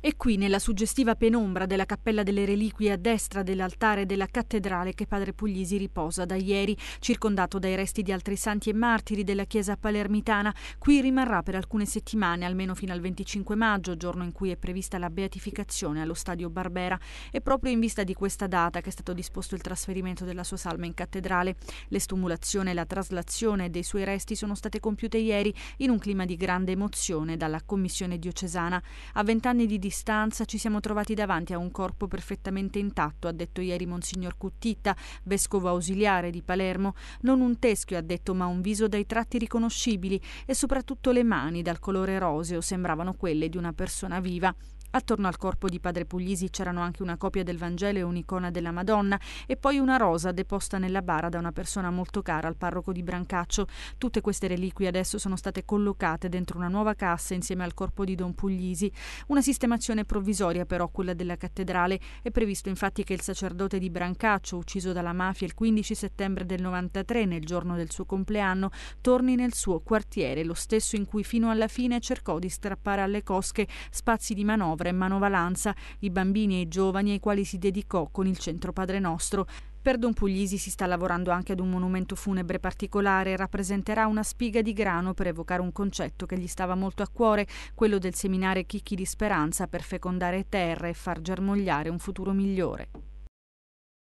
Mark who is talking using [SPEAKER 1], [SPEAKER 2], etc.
[SPEAKER 1] E qui, nella suggestiva penombra della Cappella delle Reliquie a destra dell'altare della cattedrale che Padre Puglisi riposa da ieri, circondato dai resti di altri santi e martiri della chiesa palermitana, qui rimarrà per alcune settimane, almeno fino al 25 maggio, giorno in cui è prevista la beatificazione allo stadio Barbera. È proprio in vista di questa data che è stato disposto il trasferimento della sua salma in cattedrale. L'estumulazione e la traslazione dei suoi resti sono state compiute ieri in un clima di grande emozione dalla Commissione diocesana. A vent'anni di distanza ci siamo trovati davanti a un corpo perfettamente intatto, ha detto ieri Monsignor Cuttitta, vescovo ausiliare di Palermo, non un teschio ha detto ma un viso dai tratti riconoscibili e soprattutto le mani dal colore roseo sembravano quelle di una persona viva. Attorno al corpo di padre Puglisi c'erano anche una copia del Vangelo e un'icona della Madonna e poi una rosa deposta nella bara da una persona molto cara al parroco di Brancaccio. Tutte queste reliquie adesso sono state collocate dentro una nuova cassa insieme al corpo di Don Puglisi. Una sistemazione provvisoria però quella della cattedrale. È previsto infatti che il sacerdote di Brancaccio, ucciso dalla mafia il 15 settembre del 93 nel giorno del suo compleanno, torni nel suo quartiere, lo stesso in cui fino alla fine cercò di strappare alle cosche spazi di manovra manovra e manovalanza i bambini e i giovani ai quali si dedicò con il Centro Padre Nostro. Per Don Puglisi si sta lavorando anche ad un monumento funebre particolare, rappresenterà una spiga di grano per evocare un concetto che gli stava molto a cuore, quello del seminare chicchi di speranza per fecondare terre e far germogliare un futuro migliore.